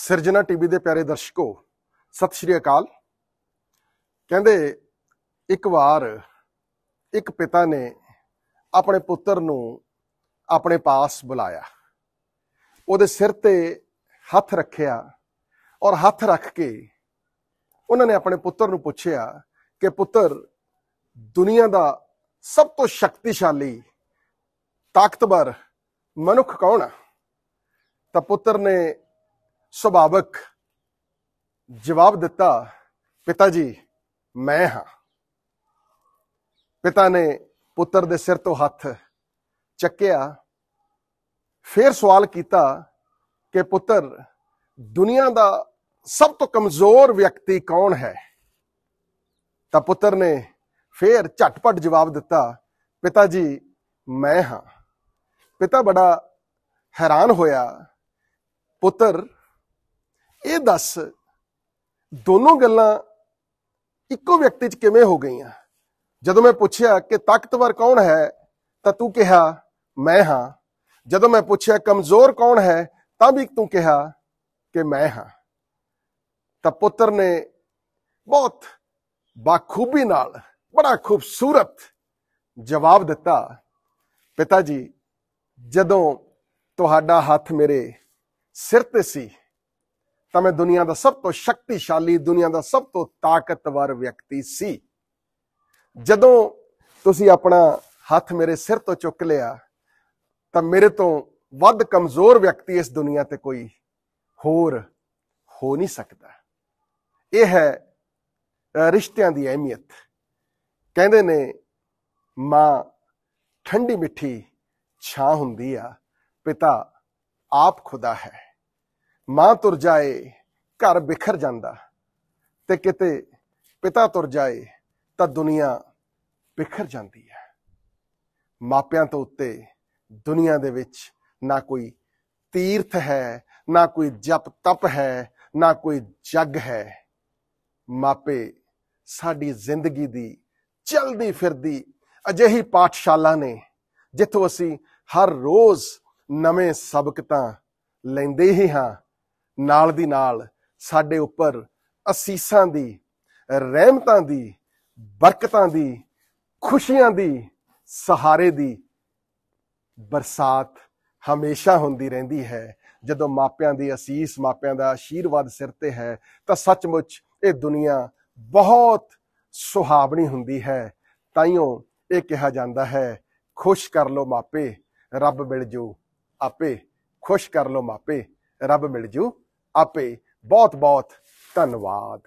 ਸਿਰਜਣਾ ਟੀਵੀ ਦੇ ਪਿਆਰੇ ਦਰਸ਼ਕੋ ਸਤਿ ਸ਼੍ਰੀ ਅਕਾਲ ਕਹਿੰਦੇ ਇੱਕ ਵਾਰ ਇੱਕ ਪਿਤਾ ਨੇ ਆਪਣੇ ਪੁੱਤਰ ਨੂੰ ਆਪਣੇ ਪਾਸ ਬੁਲਾਇਆ ਉਹਦੇ ਸਿਰ ਤੇ ਹੱਥ ਰੱਖਿਆ ਔਰ ਹੱਥ ਰੱਖ ਕੇ ਉਹਨਾਂ ਨੇ ਆਪਣੇ ਪੁੱਤਰ ਨੂੰ ਪੁੱਛਿਆ ਕਿ ਪੁੱਤਰ ਦੁਨੀਆ ਦਾ ਸਭ ਤੋਂ ਸ਼ਕਤੀਸ਼ਾਲੀ ਤਾਕਤਵਰ ਮਨੁੱਖ ਕੌਣ ਹੈ ਤਾਂ ਪੁੱਤਰ ਨੇ ਸੁਭਾਵਕ ਜਵਾਬ ਦਿੱਤਾ ਪਿਤਾ ਜੀ ਮੈਂ ਹਾਂ ਪਿਤਾ ਨੇ ਪੁੱਤਰ ਦੇ ਸਿਰ ਤੋਂ ਹੱਥ ਚੱਕਿਆ ਫਿਰ ਸਵਾਲ ਕੀਤਾ ਕਿ ਪੁੱਤਰ ਦੁਨੀਆ ਦਾ ਸਭ ਤੋਂ ਕਮਜ਼ੋਰ ਵਿਅਕਤੀ ਕੌਣ ਹੈ ਤਾਂ ਪੁੱਤਰ ਨੇ ਫਿਰ ਝਟਪਟ ਜਵਾਬ ਦਿੱਤਾ ਪਿਤਾ ਜੀ ਮੈਂ ਹਾਂ ਪਿਤਾ ਬੜਾ ਹੈਰਾਨ ਹੋਇਆ ਪੁੱਤਰ ਇਹ ਦੱਸ ਦੋਨੋਂ ਗੱਲਾਂ ਇੱਕੋ ਵਿਅਕਤੀ 'ਚ ਕਿਵੇਂ ਹੋ ਗਈਆਂ ਜਦੋਂ ਮੈਂ ਪੁੱਛਿਆ ਕਿ ਤਾਕਤਵਰ ਕੌਣ ਹੈ ਤਾਂ ਤੂੰ ਕਿਹਾ ਮੈਂ ਹਾਂ ਜਦੋਂ ਮੈਂ ਪੁੱਛਿਆ ਕਮਜ਼ੋਰ ਕੌਣ ਹੈ ਤਾਂ ਵੀ ਤੂੰ ਕਿਹਾ ਕਿ ਮੈਂ ਹਾਂ ਤਾਂ ਪੁੱਤਰ ਨੇ ਬਹੁਤ ਬਾਖੂਬੀ ਨਾਲ ਬੜਾ ਖੂਬਸੂਰਤ ਜਵਾਬ ਦਿੱਤਾ ਪਿਤਾ ਜੀ ਜਦੋਂ ਤੁਹਾਡਾ ਹੱਥ ਮੇਰੇ ਸਿਰ ਤੇ ਸੀ ਤਾਂ ਮੈਂ ਦੁਨੀਆ ਦਾ ਸਭ ਤੋਂ ਸ਼ਕਤੀਸ਼ਾਲੀ ਦੁਨੀਆ ਦਾ ਸਭ ਤੋਂ ਤਾਕਤਵਰ ਵਿਅਕਤੀ ਸੀ ਜਦੋਂ ਤੁਸੀਂ ਆਪਣਾ ਹੱਥ ਮੇਰੇ ਸਿਰ ਤੋਂ ਚੁੱਕ ਲਿਆ ਤਾਂ ਮੇਰੇ ਤੋਂ ਵੱਧ ਕਮਜ਼ੋਰ ਵਿਅਕਤੀ ਇਸ ਦੁਨੀਆ ਤੇ ਕੋਈ ਹੋਰ ਹੋ ਨਹੀਂ ਸਕਦਾ ਇਹ ਹੈ ਰਿਸ਼ਤਿਆਂ ਦੀ ਅਹਿਮੀਅਤ ਕਹਿੰਦੇ ਨੇ ਮਾਂ ਠੰਡੀ ਮਿੱਠੀ ਛਾਂ ਹੁੰਦੀ ਆ ਪਿਤਾ ਆਪ ਖੁਦਾ ਹੈ ਮਾਂ ਤੁਰ ਜਾਏ ਘਰ ਬਿਖਰ ਜਾਂਦਾ ਤੇ ਕਿਤੇ ਪਿਤਾ ਤੁਰ ਜਾਏ ਤਾਂ ਦੁਨੀਆ ਬਿਖਰ ਜਾਂਦੀ ਹੈ ਮਾਪਿਆਂ ਤੋਂ ਉੱਤੇ ਦੁਨੀਆ ਦੇ ਵਿੱਚ ਨਾ ਕੋਈ ਤੀਰਥ ਹੈ ਨਾ ਕੋਈ ਜਪ ਤਪ ਹੈ ਨਾ ਕੋਈ ਜਗ ਹੈ ਮਾਪੇ ਸਾਡੀ ਜ਼ਿੰਦਗੀ ਦੀ ਚਲਦੀ ਫਿਰਦੀ ਅਜਿਹੀ ਪਾਠਸ਼ਾਲਾ ਨੇ ਜਿੱਥੋਂ ਅਸੀਂ ਹਰ ਰੋਜ਼ ਨਵੇਂ ਸਬਕ ਤਾਂ ਲੈਂਦੇ ਹੀ ਹਾਂ ਨਾਲ ਦੀ ਨਾਲ ਸਾਡੇ ਉੱਪਰ ਅਸੀਸਾਂ ਦੀ ਰਹਿਮਤਾਂ ਦੀ ਬਰਕਤਾਂ ਦੀ ਖੁਸ਼ੀਆਂ ਦੀ ਸਹਾਰੇ ਦੀ ਬਰਸਾਤ ਹਮੇਸ਼ਾ ਹੁੰਦੀ ਰਹਿੰਦੀ ਹੈ ਜਦੋਂ ਮਾਪਿਆਂ ਦੀ ਅਸੀਸ ਮਾਪਿਆਂ ਦਾ ਆਸ਼ੀਰਵਾਦ ਸਿਰ ਤੇ ਹੈ ਤਾਂ ਸੱਚਮੁੱਚ ਇਹ ਦੁਨੀਆ ਬਹੁਤ ਸੁਹਾਵਣੀ ਹੁੰਦੀ ਹੈ ਤਾਈਓ ਇਹ ਕਿਹਾ ਜਾਂਦਾ ਹੈ ਖੁਸ਼ ਕਰ ਲੋ ਮਾਪੇ ਰੱਬ ਮਿਲ ਜੂ ਆਪੇ ਖੁਸ਼ ਕਰ ਲੋ ਮਾਪੇ ਰੱਬ ਮਿਲ ਜੂ ਆਪੇ ਬਹੁਤ ਬਹੁਤ ਧੰਨਵਾਦ